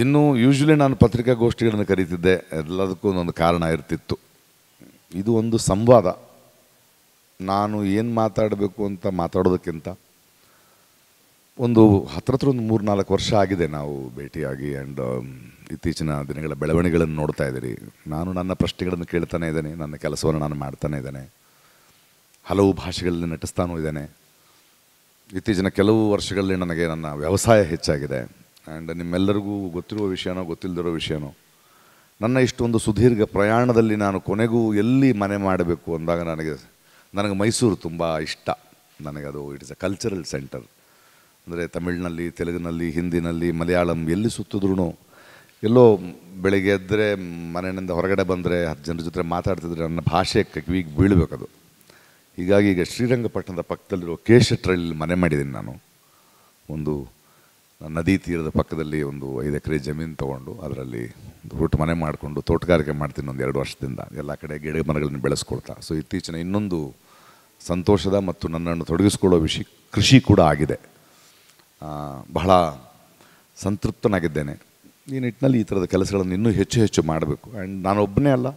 ಇನ್ನು ಯೂಶ್ವಲಿ ನಾನು ಪತ್ರಿಕಾಗೋಷ್ಠಿಗಳನ್ನು ಕರೀತಿದ್ದೆ ಎಲ್ಲದಕ್ಕೂ ಒಂದು ಕಾರಣ ಇರ್ತಿತ್ತು ಇದು ಒಂದು ಸಂವಾದ ನಾನು ಏನು ಮಾತಾಡಬೇಕು ಅಂತ ಮಾತಾಡೋದಕ್ಕಿಂತ ಒಂದು ಹತ್ರ ಒಂದು ಮೂರು ನಾಲ್ಕು ವರ್ಷ ಆಗಿದೆ ನಾವು ಭೇಟಿಯಾಗಿ ಆ್ಯಂಡ್ um, ಇತ್ತೀಚಿನ ದಿನಗಳ ಬೆಳವಣಿಗೆಗಳನ್ನು ನೋಡ್ತಾ ಇದ್ದೀರಿ ನಾನು ನನ್ನ ಪ್ರಶ್ನೆಗಳನ್ನು ಕೇಳ್ತಾನೆ ಇದ್ದೇನೆ ನನ್ನ ಕೆಲಸವನ್ನು ನಾನು ಮಾಡ್ತಾನೆ ಇದ್ದೇನೆ ಹಲವು ಭಾಷೆಗಳಲ್ಲಿ ನಟಿಸ್ತಾನೂ ಇದ್ದೇನೆ ಇತ್ತೀಚಿನ ಕೆಲವು ವರ್ಷಗಳಲ್ಲಿ ನನಗೆ ನನ್ನ ವ್ಯವಸಾಯ ಹೆಚ್ಚಾಗಿದೆ ಆ್ಯಂಡ್ ನಿಮ್ಮೆಲ್ಲರಿಗೂ ಗೊತ್ತಿರುವ ವಿಷಯನೋ ಗೊತ್ತಿಲ್ಲದಿರೋ ವಿಷಯನೋ ನನ್ನ ಇಷ್ಟೊಂದು ಸುದೀರ್ಘ ಪ್ರಯಾಣದಲ್ಲಿ ನಾನು ಕೊನೆಗೂ ಎಲ್ಲಿ ಮನೆ ಮಾಡಬೇಕು ಅಂದಾಗ ನನಗೆ ನನಗೆ ಮೈಸೂರು ತುಂಬ ಇಷ್ಟ ನನಗೆ ನನಗದು ಇಟ್ಸ್ ಅ ಕಲ್ಚರಲ್ ಸೆಂಟರ್ ಅಂದರೆ ತಮಿಳಿನಲ್ಲಿ ತೆಲುಗಿನಲ್ಲಿ ಹಿಂದಿನಲ್ಲಿ ಮಲಯಾಳಂ ಎಲ್ಲಿ ಸುತ್ತಿದ್ರು ಎಲ್ಲೋ ಬೆಳಿಗ್ಗೆ ಎದ್ದರೆ ಮನೆಯಿಂದ ಹೊರಗಡೆ ಬಂದರೆ ಹತ್ತು ಜನರ ಜೊತೆ ಮಾತಾಡ್ತಿದ್ರೆ ನನ್ನ ಭಾಷೆ ಕಿವಿಗೆ ಬೀಳಬೇಕದು ಹೀಗಾಗಿ ಈಗ ಶ್ರೀರಂಗಪಟ್ಟಣದ ಪಕ್ಕದಲ್ಲಿರೋ ಕೇಶಟ್ರಲ್ಲಿ ಮನೆ ಮಾಡಿದ್ದೀನಿ ನಾನು ಒಂದು ನದಿ ತೀರದ ಪಕ್ಕದಲ್ಲಿ ಒಂದು ಐದು ಎಕರೆ ಜಮೀನು ತೊಗೊಂಡು ಅದರಲ್ಲಿ ಹುಟ್ಟು ಮನೆ ಮಾಡಿಕೊಂಡು ತೋಟಗಾರಿಕೆ ಮಾಡ್ತೀನಿ ಒಂದು ಎರಡು ವರ್ಷದಿಂದ ಎಲ್ಲ ಕಡೆ ಗಿಡ ಮರಗಳನ್ನು ಬೆಳೆಸ್ಕೊಳ್ತಾ ಸೊ ಇತ್ತೀಚಿನ ಇನ್ನೊಂದು ಸಂತೋಷದ ಮತ್ತು ನನ್ನನ್ನು ತೊಡಗಿಸ್ಕೊಳ್ಳೋ ವಿಷಯ ಕೃಷಿ ಕೂಡ ಆಗಿದೆ ಬಹಳ ಸಂತೃಪ್ತನಾಗಿದ್ದೇನೆ ಈ ನಿಟ್ಟಿನಲ್ಲಿ ಈ ಥರದ ಕೆಲಸಗಳನ್ನು ಇನ್ನೂ ಹೆಚ್ಚು ಹೆಚ್ಚು ಮಾಡಬೇಕು ಆ್ಯಂಡ್ ನಾನೊಬ್ಬನೇ ಅಲ್ಲ